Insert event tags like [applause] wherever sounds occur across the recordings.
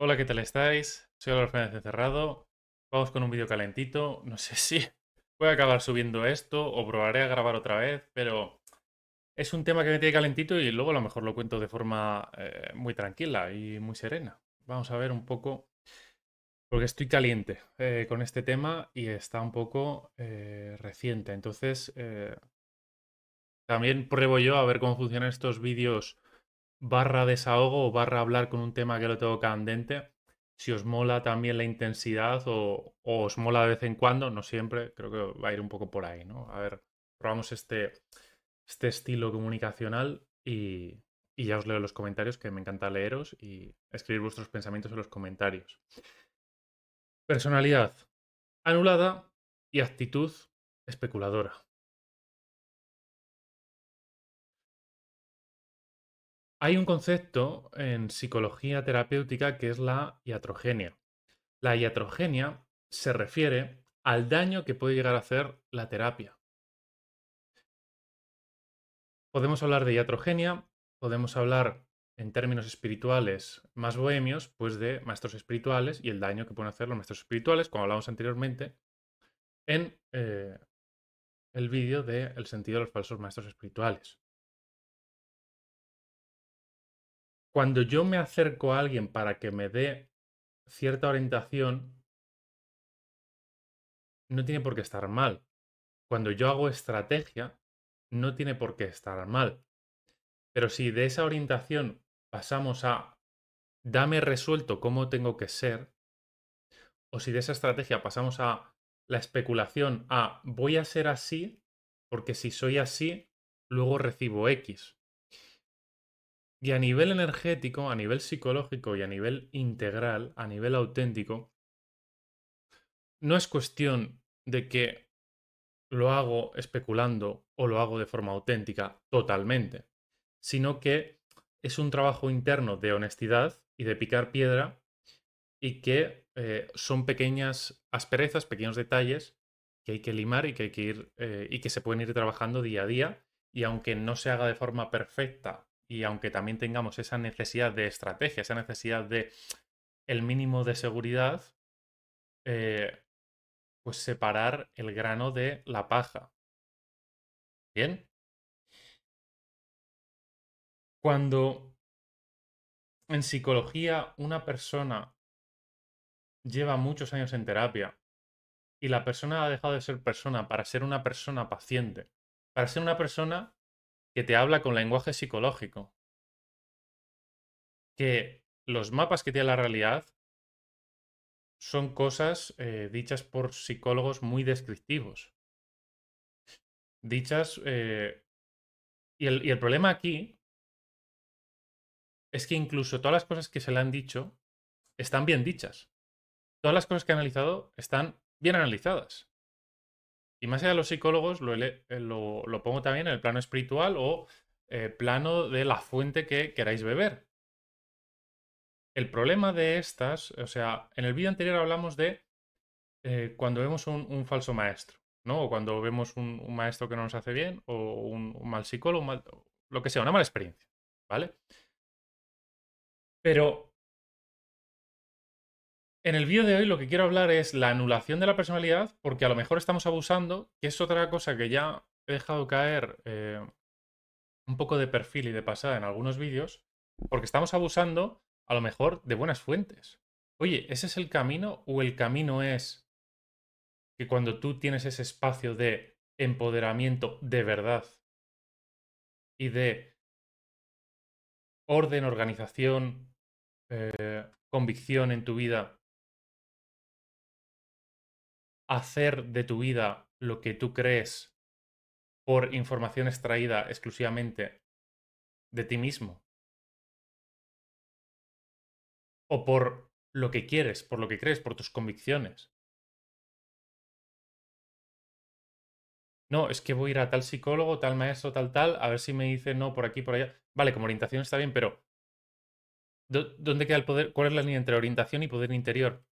Hola, ¿qué tal estáis? Soy Álvaro Fernández Cerrado. Vamos con un vídeo calentito. No sé [laughs] si voy a acabar subiendo esto o probaré a grabar otra vez, pero es un tema que me tiene calentito y luego a lo mejor lo cuento de forma eh, muy tranquila y muy serena. Vamos a ver un poco, porque estoy caliente eh, con este tema y está un poco eh, reciente. Entonces, también pruebo yo a ver cómo funcionan estos vídeos barra desahogo o barra hablar con un tema que lo tengo candente. Si os mola también la intensidad o, os mola de vez en cuando, no siempre, creo que va a ir un poco por ahí, ¿no? A ver, probamos este, este estilo comunicacional y, y ya os leo los comentarios, que me encanta leeros y escribir vuestros pensamientos en los comentarios. Personalidad anulada y actitud especuladora. Hay un concepto en psicología terapéutica que es la iatrogenia. La iatrogenia se refiere al daño que puede llegar a hacer la terapia. Podemos hablar de iatrogenia, podemos hablar en términos espirituales más bohemios, pues de maestros espirituales y el daño que pueden hacer los maestros espirituales, como hablamos anteriormente en eh, el vídeo de El sentido de los falsos maestros espirituales. cuando yo me acerco a alguien para que me dé cierta orientación, no tiene por qué estar mal. Cuando yo hago estrategia, no tiene por qué estar mal. Pero si de esa orientación pasamos a dame resuelto cómo tengo que ser, o si de esa estrategia pasamos a la especulación, a voy a ser así, porque si soy así, luego recibo X. Y a nivel energético, a nivel psicológico y a nivel integral, a nivel auténtico, no es cuestión de que lo hago especulando o lo hago de forma auténtica totalmente, sino que es un trabajo interno de honestidad y de picar piedra y que eh, son pequeñas asperezas, pequeños detalles que hay que limar y que, hay que ir, eh, y que se pueden ir trabajando día a día y aunque no se haga de forma perfecta y aunque también tengamos esa necesidad de estrategia, esa necesidad de el mínimo de seguridad, eh, pues separar el grano de la paja. ¿Bien? Cuando en psicología una persona lleva muchos años en terapia y la persona ha dejado de ser persona para ser una persona paciente, para ser una persona que te habla con lenguaje psicológico. Que los mapas que tiene la realidad son cosas eh, dichas por psicólogos muy descriptivos. Dichas... Eh, y, el, y el problema aquí es que incluso todas las cosas que se le han dicho están bien dichas. Todas las cosas que ha analizado están bien analizadas. Y más allá de los psicólogos, eh, lo, pongo también en el plano espiritual o eh, plano de la fuente que queráis beber. El problema de estas, o sea, en el vídeo anterior hablamos de eh, cuando vemos un, falso maestro, ¿no? O cuando vemos un, maestro que no nos hace bien, o un, mal psicólogo, lo que sea, una mala experiencia, ¿vale? Pero en el vídeo de hoy lo que quiero hablar es la anulación de la personalidad, porque a lo mejor estamos abusando, que es otra cosa que ya he dejado caer eh, un poco de perfil y de pasada en algunos vídeos, porque estamos abusando a lo mejor de buenas fuentes. Oye, ¿ese es el camino o el camino es que cuando tú tienes ese espacio de empoderamiento de verdad y de orden, organización, eh, convicción en tu vida, hacer de tu vida lo que tú crees por información extraída exclusivamente de ti mismo. O por lo que quieres, por lo que crees, por tus convicciones. No, es que voy a ir a tal psicólogo, tal maestro, tal, tal, a ver si me dice no por aquí, por allá. Vale, como orientación está bien, pero ¿dónde queda el poder? ¿Cuál es la línea entre orientación y poder interior?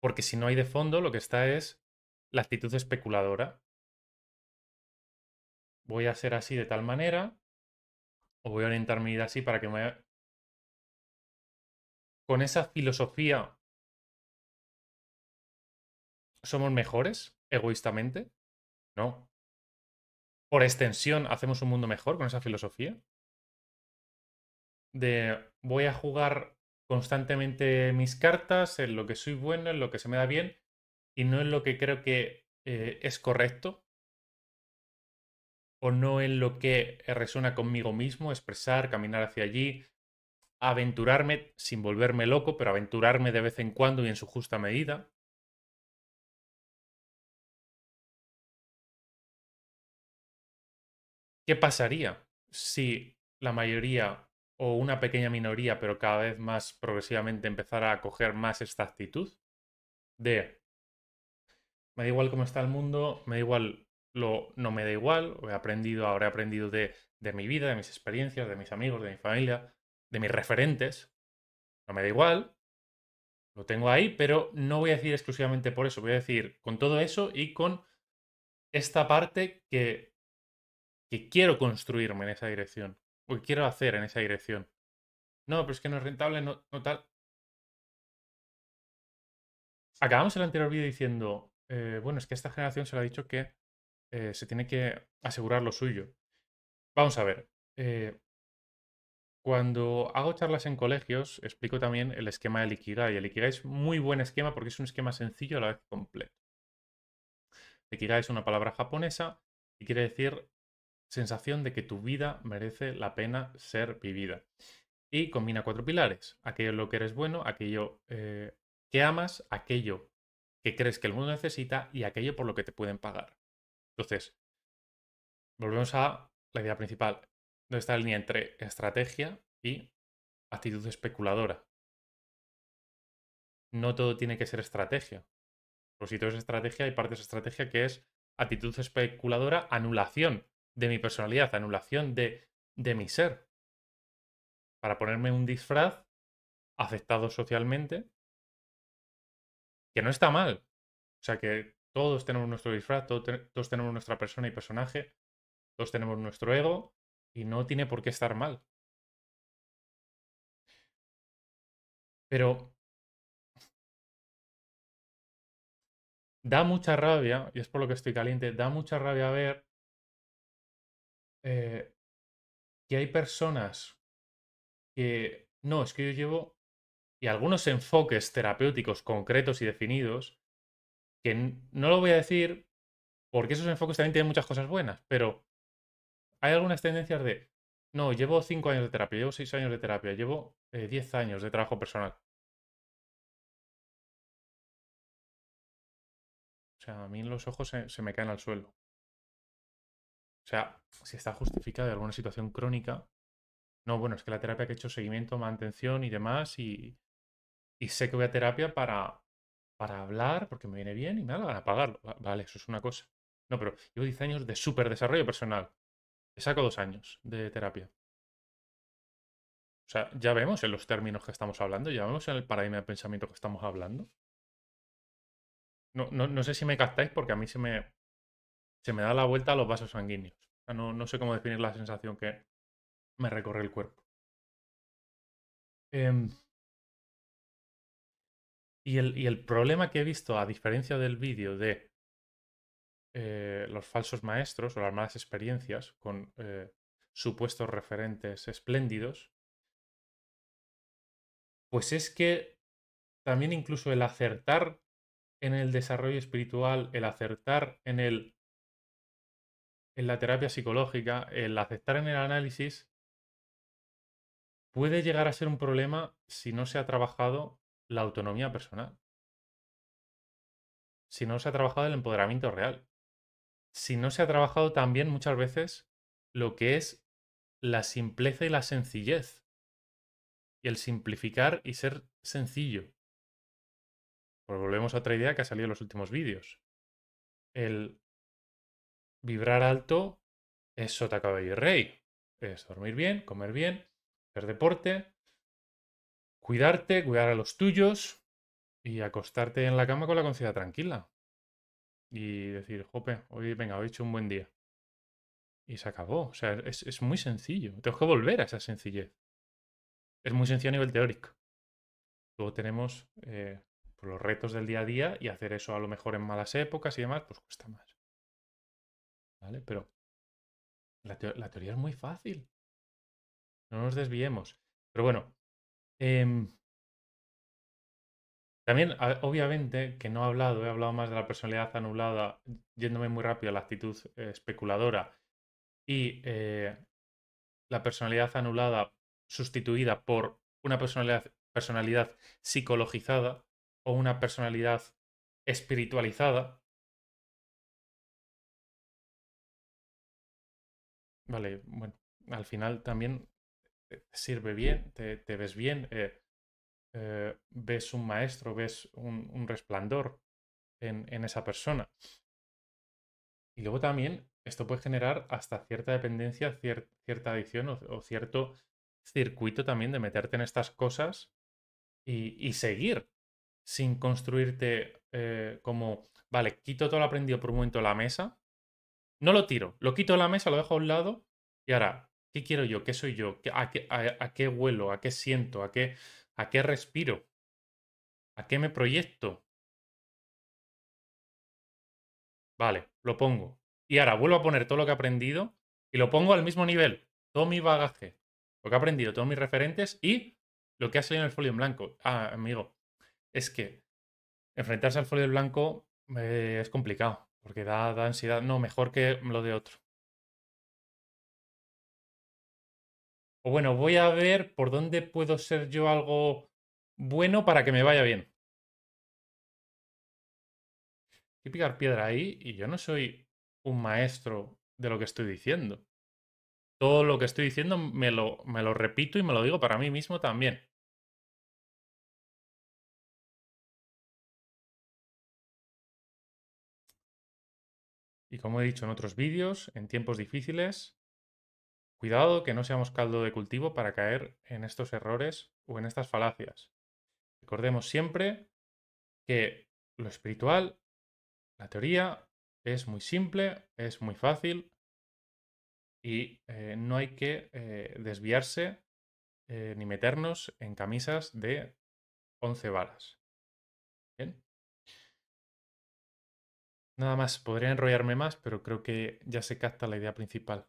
Porque si no hay de fondo, lo que está es la actitud especuladora. Voy a ser así de tal manera, o voy a orientar mi así para que me... Con esa filosofía somos mejores egoístamente? No. Por extensión, hacemos un mundo mejor con esa filosofía. De voy a jugar constantemente mis cartas, en lo que soy bueno, en lo que se me da bien y no en lo que creo que eh, es correcto o no en lo que eh, resuena conmigo mismo, expresar, caminar hacia allí, aventurarme sin volverme loco, pero aventurarme de vez en cuando y en su justa medida. ¿Qué pasaría si la mayoría o una pequeña minoría, pero cada vez más progresivamente empezar a coger más esta actitud de me da igual cómo está el mundo, me da igual lo no me da igual, he aprendido, ahora he aprendido de, mi vida, de mis experiencias, de mis amigos, de mi familia, de mis referentes, no me da igual, lo tengo ahí, pero no voy a decir exclusivamente por eso, voy a decir con todo eso y con esta parte que, que quiero construirme en esa dirección o quiero hacer en esa dirección. No, pero es que no es rentable, no, tal. Acabamos el anterior vídeo diciendo, eh, bueno, es que esta generación se le ha dicho que eh, se tiene que asegurar lo suyo. Vamos a ver. Eh, cuando hago charlas en colegios, explico también el esquema de Ikigai. El Ikigai es muy buen esquema porque es un esquema sencillo a la vez completo. Ikigai es una palabra japonesa y quiere decir sensación de que tu vida merece la pena ser vivida. Y combina cuatro pilares, aquello en lo que eres bueno, aquello eh, que amas, aquello que crees que el mundo necesita y aquello por lo que te pueden pagar. Entonces, volvemos a la idea principal, ¿Dónde está la línea entre estrategia y actitud especuladora. No todo tiene que ser estrategia. Por si todo es estrategia, hay partes de estrategia que es actitud especuladora, anulación de mi personalidad, anulación de, de mi ser. Para ponerme un disfraz aceptado socialmente, que no está mal. O sea que todos tenemos nuestro disfraz, todos, todos tenemos nuestra persona y personaje, todos tenemos nuestro ego y no tiene por qué estar mal. Pero da mucha rabia, y es por lo que estoy caliente, da mucha rabia ver eh, que hay personas que, no, es que yo llevo, y algunos enfoques terapéuticos concretos y definidos, que no lo voy a decir porque esos enfoques también tienen muchas cosas buenas, pero hay algunas tendencias de, no, llevo 5 años de terapia, llevo 6 años de terapia, llevo 10 eh, años de trabajo personal. O sea, a mí los ojos se me caen al suelo. O sea, si está justificada de alguna situación crónica. No, bueno, es que la terapia que he hecho seguimiento, mantención y demás, y, sé que voy a terapia para, para hablar, porque me viene bien y me van a pagarlo. Vale, eso es una cosa. No, pero llevo 10 años de súper desarrollo personal. Le saco dos años de terapia. O sea, ya vemos en los términos que estamos hablando, ya vemos en el paradigma de pensamiento que estamos hablando. No, no, no sé si me captáis porque a mí se me, se me da la vuelta a los vasos sanguíneos. no, sé cómo definir la sensación que me recorre el cuerpo. Em, y, el, problema que he visto, a diferencia del vídeo de eh, los falsos maestros o las malas experiencias con eh, supuestos referentes espléndidos, pues es que también incluso el acertar en el desarrollo espiritual, el acertar en el en la terapia psicológica, el aceptar en el análisis puede llegar a ser un problema si no se ha trabajado la autonomía personal, si no se ha trabajado el empoderamiento real, si no se ha trabajado también muchas veces lo que es la simpleza y la sencillez, y el simplificar y ser sencillo. Pues volvemos a otra idea que ha salido en los últimos vídeos. El Vibrar alto es sota, cabello y rey. Es dormir bien, comer bien, hacer deporte, cuidarte, cuidar a los tuyos y acostarte en la cama con la conciencia tranquila. Y decir, jope, hoy venga, hoy he hecho un buen día. Y se acabó. O sea, es, muy sencillo. Tengo que volver a esa sencillez. Es muy sencillo a nivel teórico. Luego tenemos eh, pues los retos del día a día y hacer eso a lo mejor en malas épocas y demás, pues cuesta más. ¿Vale? Pero la, teoría es muy fácil. No nos desviemos. Pero bueno. Em, también, obviamente, que no he hablado, he hablado más de la personalidad anulada, yéndome muy rápido a la actitud eh, especuladora y eh, la personalidad anulada sustituida por una personalidad, personalidad psicologizada o una personalidad espiritualizada, vale, bueno, al final también eh, sirve bien, te, ves bien, eh, eh, ves un maestro, ves un, resplandor en, esa persona. Y luego también esto puede generar hasta cierta dependencia, cierta adicción o, cierto circuito también de meterte en estas cosas y, seguir sin construirte como, vale, quito todo lo aprendido por un momento la mesa no lo tiro, lo quito de la mesa, lo dejo a un lado y ahora, ¿qué quiero yo? ¿Qué soy yo? ¿A qué, a, a qué ¿A qué siento? ¿A qué, ¿A qué respiro? ¿A qué me proyecto? Vale, lo pongo. Y ahora vuelvo a poner todo lo que he aprendido y lo pongo al mismo nivel. Todo mi bagaje, lo que he aprendido, todos mis referentes y lo que ha salido en el folio en blanco. Ah, amigo, es que enfrentarse al folio en blanco eh, es complicado. Porque da, ansiedad. No, mejor que lo de otro. O bueno, voy a ver por dónde puedo ser yo algo bueno para que me vaya bien. Y picar piedra ahí y yo no soy un maestro de lo que estoy diciendo. Todo lo que estoy diciendo me lo repito y me lo digo para mí mismo también. Y como he dicho en otros vídeos, en tiempos difíciles, cuidado que no seamos caldo de cultivo para caer en estos errores o en estas falacias. Recordemos siempre que lo espiritual, la teoría, es muy simple, es muy fácil y eh, no hay que eh, desviarse eh, ni meternos en camisas de 11 balas. Nada más, podría enrollarme más, pero creo que ya se capta la idea principal.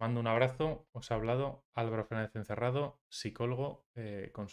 Mando un abrazo, os ha hablado Álvaro Fernández Encerrado, psicólogo eh, con